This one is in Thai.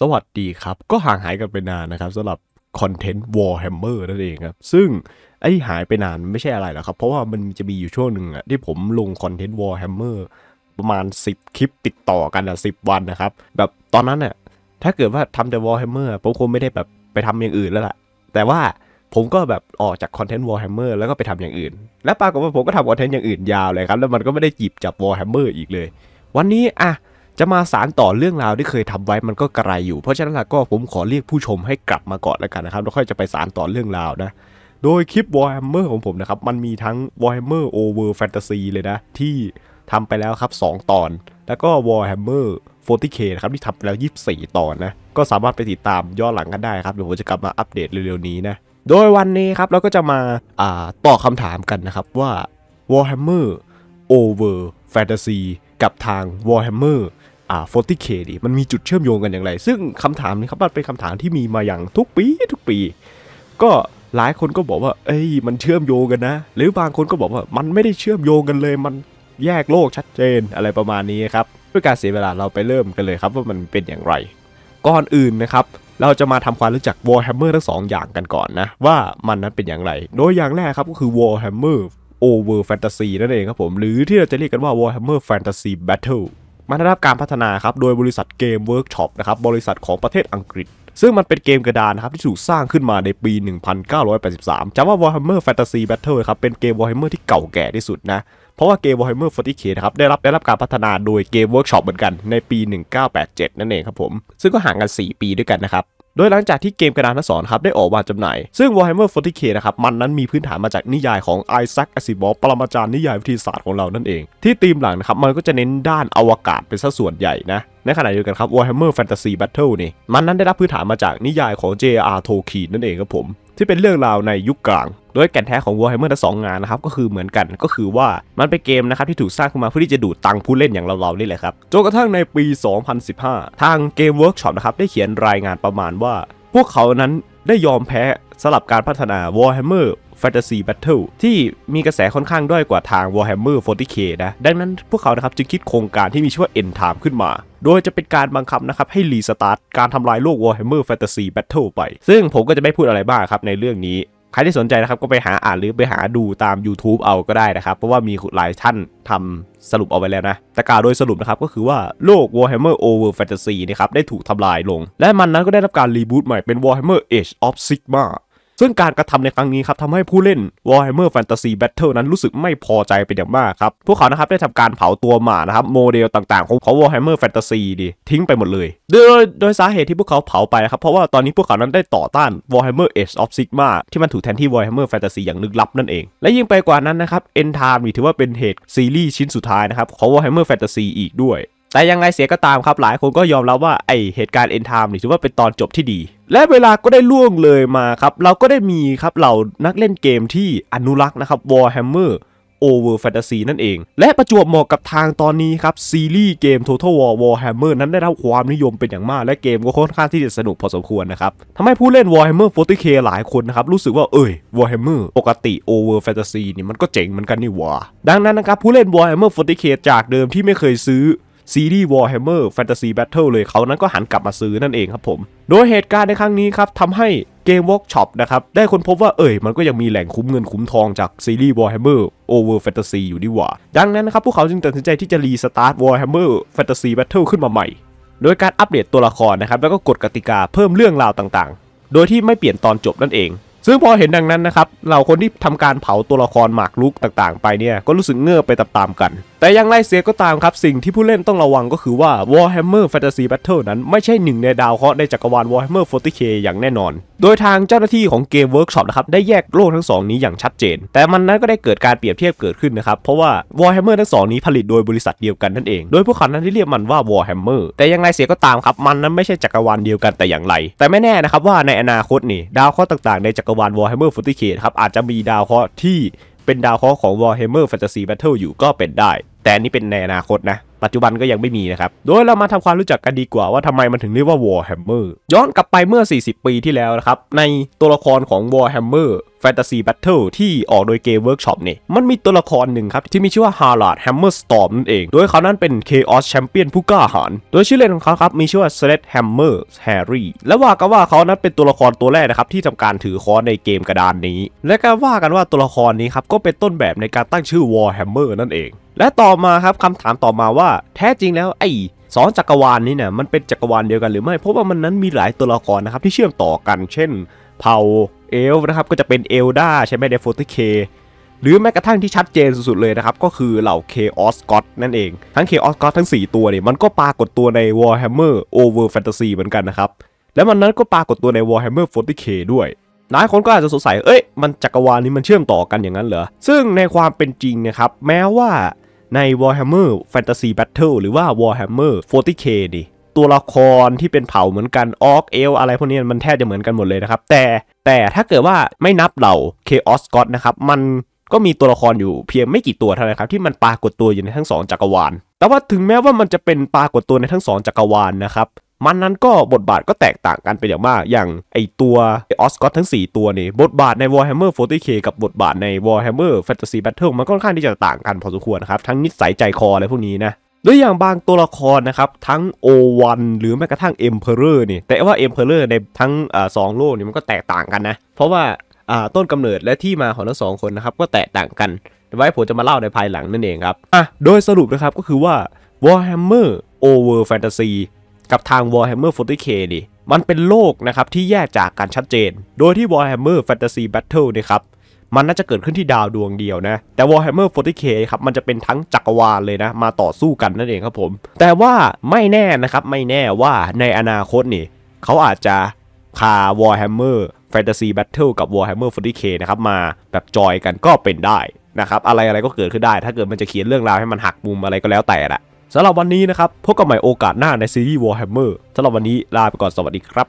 สวัสดีครับก็ห่างหายกันไปนานนะครับสำหรับคอนเทนต์ Warhammer นั่นเองครับซึ่งไอ้หายไปนานไม่ใช่อะไรหรอกครับ เพราะว่ามันจะมีอยู่ช่วงหนึ่งอะที่ผมลงคอนเทนต์ Warhammer ประมาณ 10 คลิปติดต่อกันอะสิวันนะครับ แบบตอนนั้นเน่ยถ้าเกิดว่าทำแต่ Warhammer ผมคงไม่ได้แบบไปทำอย่างอื่นแล้วล่ะ แต่ว่าผมก็แบบออกจากคอนเทนต์ Warhammer แล้วก็ไปทำอย่างอื่น และปรากฏว่าผมก็ทำคอนเทนต์อย่างอื่นยาวเลยครับแล้วมันก็ไม่ได้จีบจับ Warhammer อีกเลย วันนี้อะจะมาสารต่อเรื่องราวที่เคยทำไว้มันก็กระไรอยู่ เพราะฉะนั้นก็ผมขอเรียกผู้ชมให้กลับมาก่อนแล้วกันนะครับแล้วค่อยจะไปสารต่อเรื่องราวนะ โดยคลิป์แฮมเมอร์ของผมนะครับ มันมีทั้งวอมเมอร์โอเวอร์แฟนตาซีเลยนะ ที่ทำไปแล้วครับ 2 ตอน แล้วก็วออร์โฟร์ตี้เคนะครับที่ทำไปแล้ว 24 ตอนนะ ก็สามารถไปติดตามย้อนหลังกันได้ครับเดี๋ยวผมจะกลับมาอัปเดตเร็วๆนี้นะ โดยวันนี้ครับเราก็จะมาาตอบคำถามกันนะครับว่า Warhammer Over Fantasy กับทาง Warhammer อ่า 40k ดีมันมีจุดเชื่อมโยงกันอย่างไร ซึ่งคำถามนี้ครับมันเป็นคำถามที่มีมาอย่างทุกปีทุกปี ก็หลายคนก็บอกว่า เอ้ย มันเชื่อมโยงกันนะ หรือบางคนก็บอกว่า มันไม่ได้เชื่อมโยงกันเลย มันแยกโลกชัดเจนอะไรประมาณนี้ครับด้วยการเสียเวลาเราไปเริ่มกันเลยครับว่ามันเป็นอย่างไร ก่อนอื่นนะครับ เราจะมาทำความรู้จัก Warhammer ทั้งสองอย่างกันก่อนนะ ว่ามันนั้นเป็นอย่างไร โดยอย่างแรกครับก็คือ Warhammer Over Fantasy นั่นเองครับผม หรือที่เราจะเรียกกันว่า Warhammer Fantasy Battle มันได้รับการพัฒนาครับโดยบริษัทเกมเวิร์กช็อปนะครับบริษัทของประเทศอังกฤษ ซึ่งมันเป็นเกมกระดานครับที่ถูกสร้างขึ้นมาในปี 1983 จำว่า Warhammer Fantasy Battle ครับเป็นเกม Warhammer ที่เก่าแก่ที่สุดนะ เพราะว่าเกม Warhammer 40k นะครับได้รับได้รับการพัฒนาโดยเกมเวิร์กช็อปเหมือนกัน ในปี 1987 นั่นเองครับผม ซึ่งก็ห่างกัน 4 ปีด้วยกันนะครับโดยหลังจากที่เกมกระดานทั้งสองครับได้ออกวางจำหน่าย ซึ่ง Warhammer 40k นะครับมันนั้นมีพื้นฐานมาจากนิยายของไอ a a c อ s ิบอ v ปรมาจารย์นิยายวิทยาศาสตร์ของเรานั่นเอง ที่ธีมหลังนะครับมันก็จะเน้นด้านอวกาศเป็นสัดส่วนใหญ่นะในขณะเดียวกันครับ Warhammer Fantasy Battle นี่ มันนั้นได้รับพื้นฐานมาจากนิยายของ J.R. Tolkien นั่นเองครับผม ที่เป็นเรื่องราวในยุคกลาง โดยแก่นแท้ของ Warhammer ทั้งสองงานนะครับ ก็คือเหมือนกันก็คือว่ามันเป็นเกมนะครับ ที่ถูกสร้างขึ้นมาเพื่อที่จะดูดตังผู้เล่นอย่างเราๆ นี่แหละครับ จนกระทั่งในปี 2015 ทาง Game Workshop นะครับได้เขียนรายงานประมาณว่า พวกเขานั้นได้ยอมแพ้สลับการพัฒนา Warhammer Fantasy Battle ที่มีกระแสค่อนข้างด้อยกว่าทาง Warhammer 40k นะ ดังนั้นพวกเขานะครับจึงคิดโครงการที่มีชื่อว่า End Time ขึ้นมา โดยจะเป็นการบังคับนะครับให้รีสตาร์ทการทำลายโลก Warhammer Fantasy Battle ไป ซึ่งผมก็จะไม่พูดอะไรบ้างครับในเรื่องนี้ใครที่สนใจนะครับก็ไปหาอ่านหรือไปหาดูตาม YouTube เอาก็ได้นะครับ เพราะว่ามีหลายท่านทำสรุปเอาไว้แล้วนะ แต่กล่าวโดยสรุปนะครับก็คือว่าโลก Warhammer Over Fantasy นะครับได้ถูกทำลายลง และมันนั้นก็ได้รับการรีบูตใหม่เป็น Warhammer Age of Sigma ซึ่งการกระทำในครั้งนี้ครับทำให้ผู้เล่น Warhammer Fantasy Battle นั้นรู้สึกไม่พอใจเป็นอย่างมากครับ พวกเขานะครับได้ทำการเผาตัวหมานะครับ โมเดลต่างๆ ของเขา Warhammer Fantasy ดี ทิ้งไปหมดเลย โดยโดยสาเหตุที่พวกเขาเผาไปครับ เพราะว่าตอนนี้พวกเขานั้นได้ต่อต้าน Warhammer Age of Sigma ที่มันถูกแทนที่ Warhammer Fantasy อย่างลึกลับนั่นเอง และยิ่งไปกว่านั้นนะครับ End Time ถือว่าเป็นเหตุซีรีส์ชิ้นสุดท้ายนะครับของ Warhammer Fantasy อีกด้วย แต่ยังไงเสียก็ตามครับหลายคนก็ยอมรับว่าไอเหตุการณ์ End Time ถือว่าเป็นตอนจบที่ดีและเวลาก็ได้ล่วงเลยมาครับ เราก็ได้มีครับเหล่านักเล่นเกมที่อนุรักษ์นะครับ Warhammer Over Fantasy นั่นเอง และประจวบเหมาะกับทางตอนนี้ครับ ซีรีส์เกม Total War Warhammer นั้นได้รับความนิยมเป็นอย่างมาก และเกมก็ค่อนข้างที่จะสนุกพอสมควรนะครับทำให้ผู้เล่น Warhammer 40k หลายคนนะครับ รู้สึกว่าเอ้ย Warhammer ปกติ Over Fantasy นี่มันก็เจ๋งเหมือนกันนี่หว่าดังนั้นนะครับผู้เล่น Warhammer 40k จากเดิมที่ไม่เคยซื้อซีรีส์ Warhammer Fantasy Battle เลยเขานั้นก็หันกลับมาซื้อนั่นเองครับผมโดยเหตุการณ์ในครั้งนี้ครับทำให้เกมวอล์กช็อปนะครับ ได้ค้นพบว่าเอ่ยมันก็ยังมีแหล่งคุ้มเงินคุ้มทองจากซีรีส์ Warhammer Over Fantasy อยู่ดีว่าดังนั้นนะครับพวกเขาจึงตัดสินใจที่จะรีสตาร์ท Warhammer Fantasy Battle ขึ้นมาใหม่ โดยการอัปเดตตัวละครนะครับ แล้วก็กฎกติกาเพิ่มเรื่องราวต่างๆ โดยที่ไม่เปลี่ยนตอนจบนั่นเองซึ่งพอเห็นดังนั้นนะครับเราคนที่ทำการเผาตัวละครหมากลุกต่างๆไปเนี่ยก็รู้สึกเงื่อไปตามๆกันแต่อย่างไรเสียก็ตามครับ สิ่งที่ผู้เล่นต้องระวังก็คือว่า Warhammer Fantasy Battle นั้นไม่ใช่หนึ่งในดาวเคราะห์ในจักรวาล Warhammer 40k อย่างแน่นอน โดยทางเจ้าหน้าที่ของเกมเวิร์กช็อปนะครับได้แยกโลกทั้งสองนี้อย่างชัดเจน แต่มันนั้นก็ได้เกิดการเปรียบเทียบเกิดขึ้นนะครับ เพราะว่า Warhammer ทั้งสองนี้ผลิตโดยบริษัทเดียวกันนั่นเอง โดยผู้ขขานั้นที่เรียกมันว่า Warhammer แต่อย่างไรเสียก็ตามครับมันนั้นไม่ใช่จักรวาลเดียวกันแต่อย่างไร แต่ไม่แน่นะครับว่าในอนาคตนี่ดาวเคราะห์ต่างๆในจักรวาล Warhammer 40k ครับอาจจะมีดาวเคราะห์ที่เป็นดาวเคราะห์ของ Warhammer Fantasy Battle อยู่ก็เป็นได้แต่อันนี้เป็นในอนาคตนะ ปัจจุบันก็ยังไม่มีนะครับ โดยเรามาทำความรู้จักกันดีกว่าว่าทำไมมันถึงเรียกว่า Warhammer ย้อนกลับไปเมื่อ 40 ปีที่แล้วนะครับ ในตัวละครของ Warhammer แฟนตาซีแบทเทิลที่ออกโดยเกมเวิร์กช็อปเนี่ย มันมีตัวละครหนึ่งครับ ที่มีชื่อว่าฮาร์ลัดแฮมเมอร์สตอมนั่นเอง โดยเขานั้นเป็นเคออสแชมเปี้ยนผู้กล้าหาญ โดยชื่อเล่นของเขาครับมีชื่อว่าเลตแฮมเมอร์แฮร์รี่และว่ากันว่าเขานั้นเป็นตัวละครตัวแรกนะครับที่ทำการถือค้อนในเกมกระดานนี้ และก็ว่ากันว่าตัวละครนี้ครับก็เป็นต้นแบบในการตั้งชื่อวอร์แฮมเมอร์นั่นเอง และต่อมาครับคำถามต่อมาว่าแท้จริงแล้วไอสองจักรวาลนี้เนี่ยมันเป็นจักรวาลเดียวกันหรือไม่ เพราะว่ามันนั้นมีหลายตัวละครนะครับที่เชื่อมต่อกันเช่นเผ่าเอลฟ์นะครับก็จะเป็นเอลดาใช่ไหมใน4เคหรือแม้กระทั่งที่ชัดเจนสุดๆเลยนะครับ ก็คือเหล่าเคอสก g ต d นั่นเอง ทั้งเคอสก g ต d ทั้ง 4 ตัวเนี่ยมันก็ปรากฏตัวใน Warhammer Over Fantasy เหมือนกันนะครับ แล้วมันนั้นก็ปรากฏตัวใน Warhammer 40k ด้วย หลายคนก็อาจจะสงสัยเอ้ยมันจักรวาลนี้มันเชื่อมต่อกันอย่างนั้นเหรอ ซึ่งในความเป็นจริงนะครับแม้ว่าใน Warhammer Fantasy Battle หรือว่า Warhammer 40k นี่ตัวละครที่เป็นเผ่าเหมือนกันออกเอลอะไรพวกนี้มันแทบจะเหมือนกันหมดเลยนะครับแต่แต่ถ้าเกิดว่าไม่นับเหล่าเคออสก็อตนะครับมันก็มีตัวละครอยู่เพียงไม่กี่ตัวเท่านั้นครับที่มันปรากฏตัวอยู่ในทั้ง2จักรวาลแต่ว่าถึงแม้ว่ามันจะเป็นปรากฏตัวในทั้ง2จักรวาลนะครับมันนั้นก็บทบาทก็แตกต่างกันไปอย่างมากอย่างไอตัวออสกอตทั้ง 4 ตัวนี่บทบาทใน Warhammer 40k กับบทบาทใน Warhammer Fantasy Battle มันค่อนข้างที่จะต่างกันพอสมควรนะครับทั้งนิสัยใจคออะไรพวกนี้นะโดยอย่างบางตัวละครนะครับ ทั้ง O1 หรือแม้กระทั่ง Emperor นี่แต่ว่า Emperor ในทั้งสองโลกนี่มันก็แตกต่างกันนะ เพราะว่าต้นกำเนิดและที่มาของทั้งสองคนนะครับก็แตกต่างกัน ไว้ผมจะมาเล่าในภายหลังนั่นเองครับอ่ะโดยสรุปนะครับก็คือว่า Warhammer Over Fantasy กับทาง Warhammer 40k นี่มันเป็นโลกนะครับที่แยกจากกันชัดเจน โดยที่ Warhammer Fantasy Battle นะครับมันน่าจะเกิดขึ้นที่ดาวดวงเดียวนะแต่ Warhammer 40k ครับมันจะเป็นทั้งจักรวาลเลยนะ มาต่อสู้กันนั่นเองครับผม แต่ว่าไม่แน่นะครับ ไม่แน่ว่าในอนาคตนี่ เขาอาจจะพา Warhammer Fantasy Battle กับ Warhammer 40k นะครับมาแบบจอยกันก็เป็นได้นะครับอะไรอะไรก็เกิดขึ้นได้ ถ้าเกิดมันจะเขียนเรื่องราวให้มันหักมุมอะไรก็แล้วแต่ละสำหรับวันนี้นะครับพบกันใหม่โอกาสหน้าในซีรีส์ Warhammer สำหรับวันนี้ลาไปก่อนสวัสดีครับ